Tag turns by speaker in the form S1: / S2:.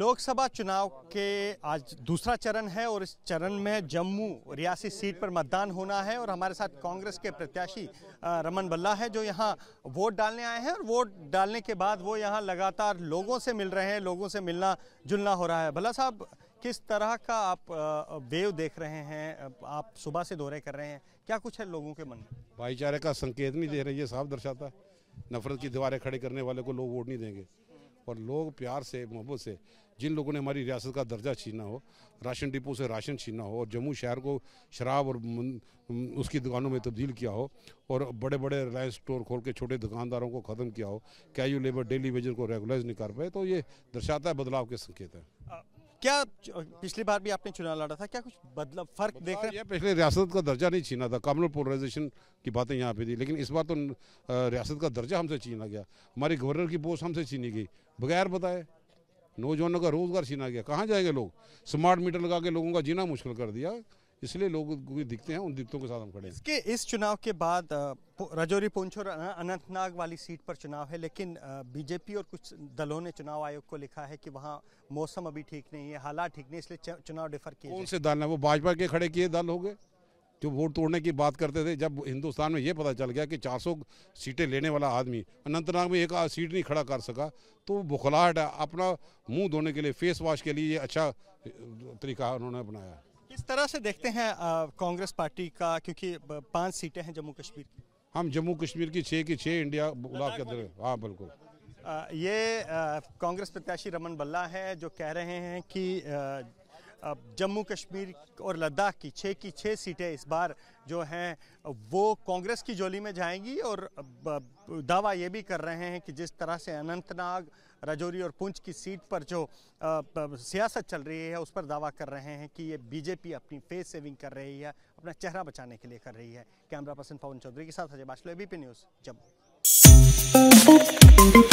S1: लोकसभा चुनाव के आज दूसरा चरण है और इस चरण में जम्मू रियासी सीट पर मतदान होना है और हमारे साथ कांग्रेस के प्रत्याशी रमन बल्ला है जो यहाँ वोट डालने आए हैं और वोट डालने के बाद वो यहाँ लगातार लोगों से मिल रहे हैं लोगों से मिलना जुलना हो रहा है भल्ला साहब किस तरह का आप वेव देख रहे हैं आप सुबह से दौरे कर रहे हैं क्या कुछ है लोगों के मन में
S2: भाईचारे का संकेत नहीं दे रही है साफ दर्शाता नफरत की दीवारें खड़े करने वाले को लोग वोट नहीं देंगे और लोग प्यार से मोहब्बत से जिन लोगों ने हमारी रियासत का दर्जा छीना हो राशन डिपो से राशन छीना हो और जम्मू शहर को शराब और उसकी दुकानों में तब्दील किया हो और बड़े बड़े रिलायंस स्टोर खोल के छोटे दुकानदारों को ख़त्म किया हो कैजू लेबर डेली वेजर को रेगुलाइज नहीं कर पाए तो ये दर्शाता है बदलाव के संकेत हैं
S1: क्या पिछली बार भी आपने चुनाव लड़ा था क्या कुछ
S2: बदलाव फर्क देख रहे हैं पिछले रियासत का दर्जा नहीं छीना था कॉमनल पोलराइजेशन की बातें यहाँ पे थी लेकिन इस बार तो रियासत का दर्जा हमसे छीना गया हमारी गवर्नर की पोस्ट हमसे छीनी गई बगैर बताए नौजवानों का रोजगार छीना गया कहाँ जाएंगे लोग स्मार्ट मीटर लगा के लोगों का जीना मुश्किल कर दिया इसलिए लोग दिखते हैं उन दिक्कतों के साथ हम खड़े हैं
S1: इसके इस चुनाव के बाद रजौरी पुंछ और अनंतनाग वाली सीट पर चुनाव है लेकिन बीजेपी और कुछ दलों ने चुनाव आयोग को लिखा है कि वहाँ मौसम अभी ठीक नहीं है हालात ठीक नहीं इसलिए चुनाव डिफर किए कौन से
S2: दल हैं वो भाजपा के खड़े किए दल हो गए जो वोट तोड़ने की बात करते थे जब हिंदुस्तान में ये पता चल गया कि 400 सीटें लेने वाला आदमी अनंतनाग में एक सीट नहीं खड़ा कर सका तो बुखलाहट है अपना मुंह धोने के लिए फेस वॉश के लिए ये अच्छा तरीका उन्होंने अपनाया
S1: किस तरह से देखते हैं कांग्रेस पार्टी का क्योंकि पांच सीटें हैं जम्मू कश्मीर की हम जम्मू
S2: कश्मीर की छः की छः इंडिया गुलाब के अंदर हाँ बिल्कुल
S1: ये कांग्रेस प्रत्याशी रमन बल्ला है जो कह रहे हैं कि जम्मू कश्मीर और लद्दाख की छः की छः सीटें इस बार जो हैं वो कांग्रेस की जोली में जाएंगी और दावा ये भी कर रहे हैं कि जिस तरह से अनंतनाग राजौरी और पुंछ की सीट पर जो सियासत चल रही है उस पर दावा कर रहे हैं कि ये बीजेपी अपनी फेस सेविंग कर रही है अपना चेहरा बचाने के लिए कर रही है कैमरा पर्सन पवन चौधरी के साथ अजय बाचलो पी न्यूज़ जम्मू